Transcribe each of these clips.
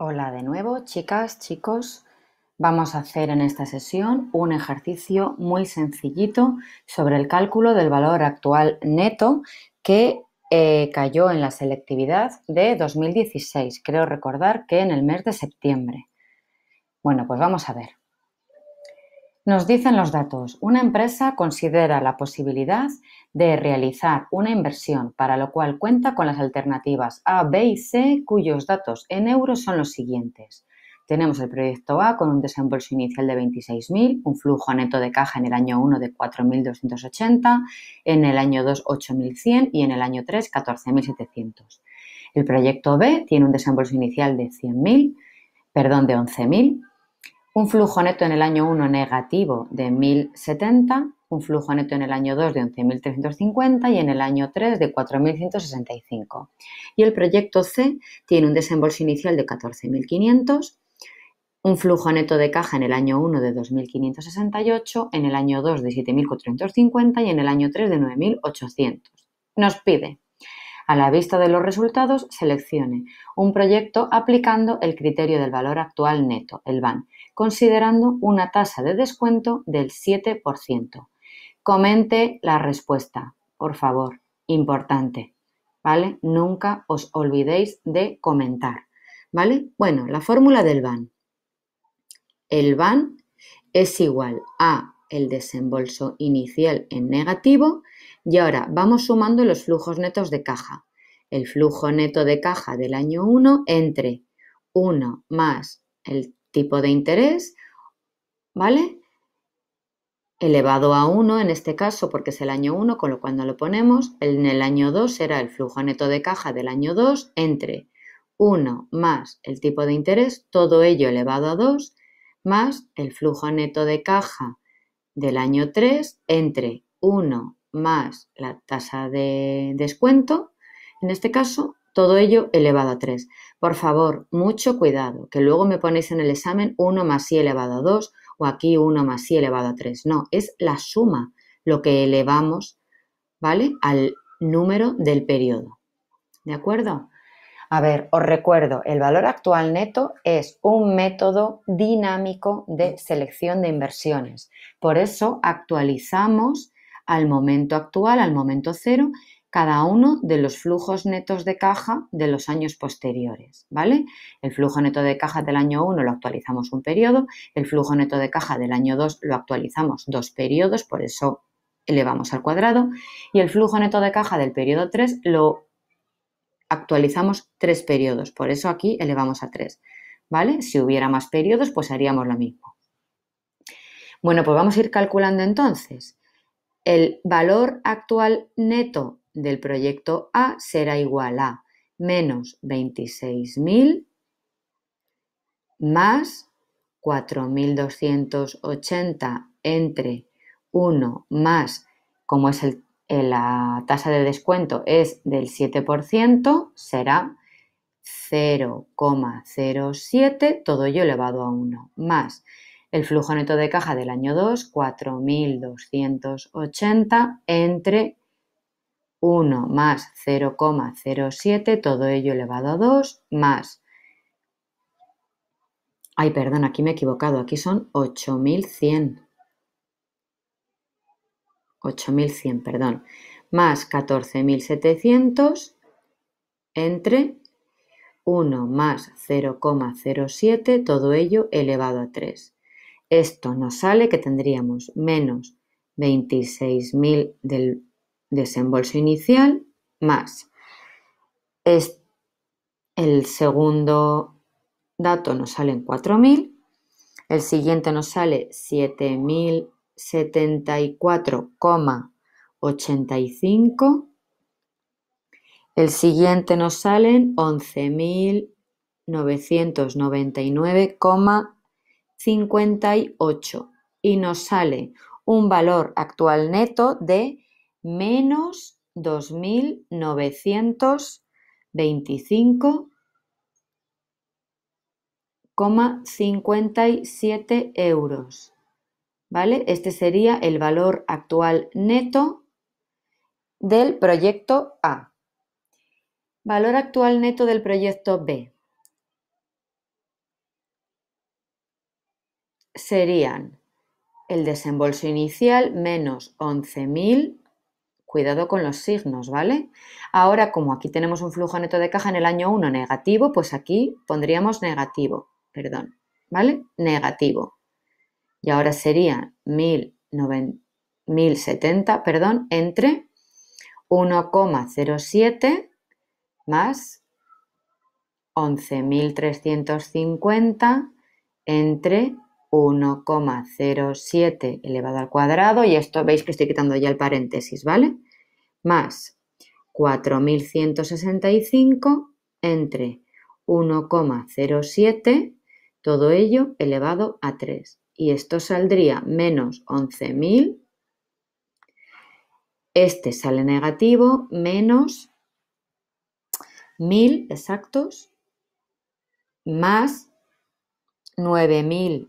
Hola de nuevo, chicas, chicos. Vamos a hacer en esta sesión un ejercicio muy sencillito sobre el cálculo del valor actual neto que eh, cayó en la selectividad de 2016. Creo recordar que en el mes de septiembre. Bueno, pues vamos a ver. Nos dicen los datos, una empresa considera la posibilidad de realizar una inversión, para lo cual cuenta con las alternativas A, B y C, cuyos datos en euros son los siguientes. Tenemos el proyecto A con un desembolso inicial de 26.000, un flujo neto de caja en el año 1 de 4.280, en el año 2 8.100 y en el año 3 14.700. El proyecto B tiene un desembolso inicial de 100.000, perdón, de 11.000 un flujo neto en el año 1 negativo de 1.070, un flujo neto en el año 2 de 11.350 y en el año 3 de 4.165. Y el proyecto C tiene un desembolso inicial de 14.500, un flujo neto de caja en el año 1 de 2.568, en el año 2 de 7.450 y en el año 3 de 9.800. Nos pide a la vista de los resultados, seleccione un proyecto aplicando el criterio del valor actual neto, el BAN considerando una tasa de descuento del 7%. Comente la respuesta, por favor, importante, ¿vale? Nunca os olvidéis de comentar, ¿vale? Bueno, la fórmula del BAN. El BAN es igual a el desembolso inicial en negativo y ahora vamos sumando los flujos netos de caja. El flujo neto de caja del año 1 entre 1 más el tipo de interés, ¿vale? Elevado a 1 en este caso porque es el año 1, con lo cual no lo ponemos. En el año 2 será el flujo neto de caja del año 2 entre 1 más el tipo de interés, todo ello elevado a 2, más el flujo neto de caja del año 3 entre 1 más la tasa de descuento, en este caso, todo ello elevado a 3. Por favor, mucho cuidado, que luego me ponéis en el examen 1 más i elevado a 2 o aquí 1 más i elevado a 3. No, es la suma lo que elevamos, ¿vale? Al número del periodo. ¿De acuerdo? A ver, os recuerdo, el valor actual neto es un método dinámico de selección de inversiones. Por eso actualizamos al momento actual, al momento cero, cada uno de los flujos netos de caja de los años posteriores, ¿vale? El flujo neto de caja del año 1 lo actualizamos un periodo, el flujo neto de caja del año 2 lo actualizamos dos periodos, por eso elevamos al cuadrado, y el flujo neto de caja del periodo 3 lo actualizamos tres periodos, por eso aquí elevamos a 3, ¿vale? Si hubiera más periodos, pues haríamos lo mismo. Bueno, pues vamos a ir calculando entonces el valor actual neto del proyecto A será igual a menos 26.000 más 4.280 entre 1 más, como es el, eh, la tasa de descuento es del 7%, será 0,07, todo ello elevado a 1, más el flujo neto de caja del año 2, 4.280 entre 1 más 0,07, todo ello elevado a 2, más... Ay, perdón, aquí me he equivocado, aquí son 8100. 8100, perdón. Más 14700 entre 1 más 0,07, todo ello elevado a 3. Esto nos sale que tendríamos menos 26.000 del desembolso inicial más el segundo dato nos salen 4.000, el siguiente nos sale 7.074,85, el siguiente nos salen 11.999,58 y nos sale un valor actual neto de menos 2.925,57 euros. ¿Vale? Este sería el valor actual neto del proyecto A. Valor actual neto del proyecto B. Serían el desembolso inicial menos 11.000 cuidado con los signos, ¿vale? Ahora, como aquí tenemos un flujo neto de caja en el año 1 negativo, pues aquí pondríamos negativo, perdón, ¿vale? Negativo. Y ahora sería 1070, perdón, entre 1,07 más 11.350 entre 1,07 elevado al cuadrado, y esto veis que estoy quitando ya el paréntesis, ¿vale? Más 4.165 entre 1,07, todo ello elevado a 3. Y esto saldría menos 11.000. Este sale negativo, menos 1.000 exactos, más 9.000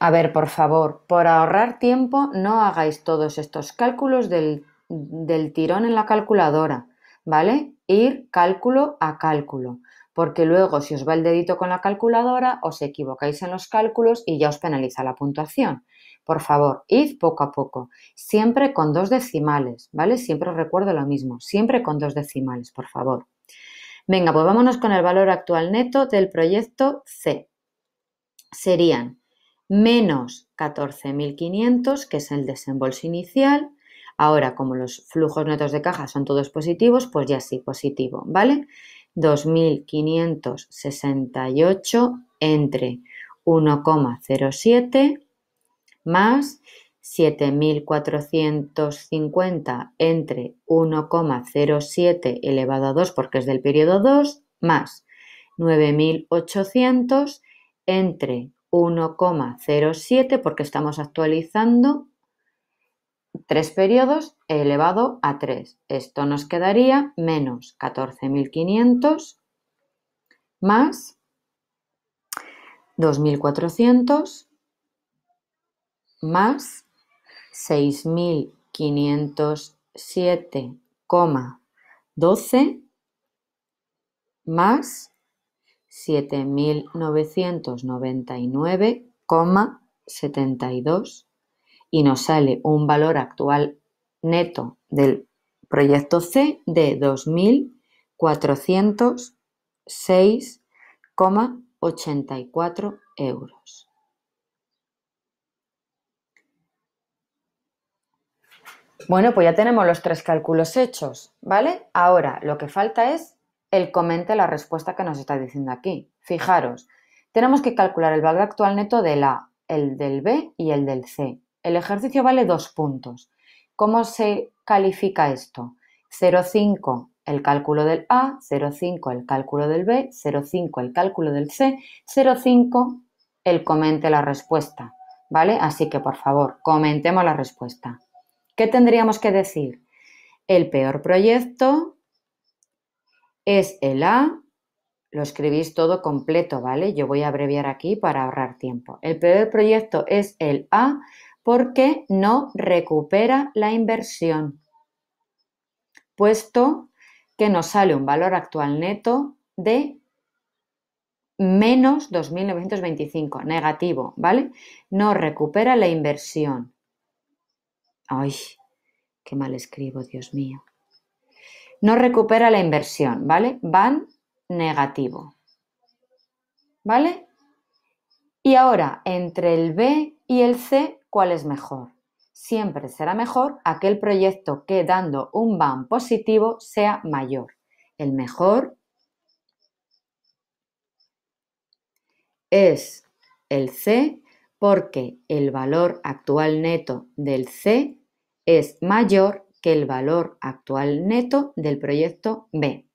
A ver, por favor, por ahorrar tiempo no hagáis todos estos cálculos del, tirón en la calculadora, ¿vale? Ir cálculo a cálculo, porque luego si os va el dedito con la calculadora os equivocáis en los cálculos y ya os penaliza la puntuación. Por favor, id poco a poco, siempre con dos decimales, ¿vale? Siempre os recuerdo lo mismo, siempre con dos decimales, por favor. Venga, pues vámonos con el valor actual neto del proyecto C. Serían menos 14.500, que es el desembolso inicial. Ahora, como los flujos netos de caja son todos positivos, pues ya sí, positivo, ¿vale? 2.568 entre 1,07 más 7.450 entre 1,07 elevado a 2 porque es del periodo 2 más 9.800 entre 1,07 porque estamos actualizando tres periodos elevado a 3. Esto nos quedaría menos 14.500 más 2.400 más 6.507,12 más 7.999,72 y nos sale un valor actual neto del proyecto C de 2.406,84 euros. Bueno, pues ya tenemos los tres cálculos hechos, ¿vale? Ahora lo que falta es el comente la respuesta que nos está diciendo aquí. Fijaros, tenemos que calcular el valor actual neto del A, el del B y el del C. El ejercicio vale dos puntos. ¿Cómo se califica esto? 0,5 el cálculo del A, 0,5 el cálculo del B, 0,5 el cálculo del C, 0,5 el comente la respuesta. ¿Vale? Así que por favor, comentemos la respuesta. ¿Qué tendríamos que decir? El peor proyecto es el A, lo escribís todo completo, ¿vale? Yo voy a abreviar aquí para ahorrar tiempo. El peor proyecto es el A porque no recupera la inversión, puesto que nos sale un valor actual neto de menos 2.925, negativo, ¿vale? No recupera la inversión. Ay, qué mal escribo, Dios mío. No recupera la inversión, ¿vale? Van negativo. ¿Vale? Y ahora, entre el B y el C, ¿cuál es mejor? Siempre será mejor aquel proyecto que dando un BAN positivo sea mayor. El mejor es el C porque el valor actual neto del C es mayor que el valor actual neto del proyecto B.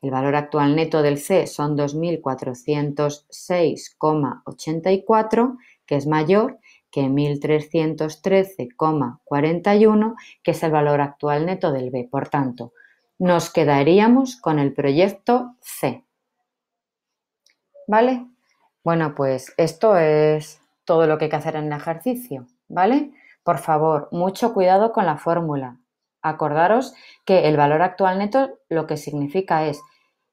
El valor actual neto del C son 2.406,84, que es mayor que 1.313,41, que es el valor actual neto del B. Por tanto, nos quedaríamos con el proyecto C. ¿Vale? Bueno, pues esto es todo lo que hay que hacer en el ejercicio, ¿vale? Por favor, mucho cuidado con la fórmula acordaros que el valor actual neto lo que significa es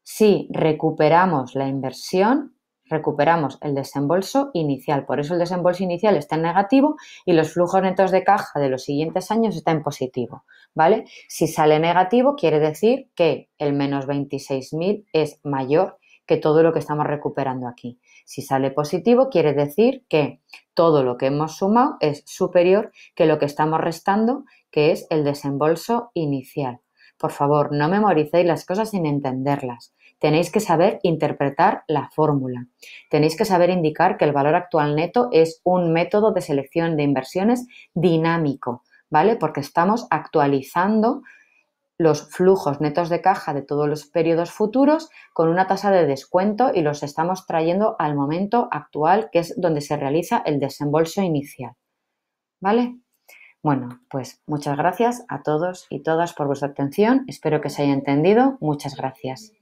si recuperamos la inversión, recuperamos el desembolso inicial. Por eso el desembolso inicial está en negativo y los flujos netos de caja de los siguientes años está en positivo, ¿vale? Si sale negativo, quiere decir que el menos 26.000 es mayor que todo lo que estamos recuperando aquí. Si sale positivo, quiere decir que todo lo que hemos sumado es superior que lo que estamos restando, que es el desembolso inicial. Por favor, no memoricéis las cosas sin entenderlas. Tenéis que saber interpretar la fórmula. Tenéis que saber indicar que el valor actual neto es un método de selección de inversiones dinámico, ¿vale? Porque estamos actualizando los flujos netos de caja de todos los periodos futuros con una tasa de descuento y los estamos trayendo al momento actual, que es donde se realiza el desembolso inicial. ¿Vale? Bueno, pues muchas gracias a todos y todas por vuestra atención. Espero que se haya entendido. Muchas gracias.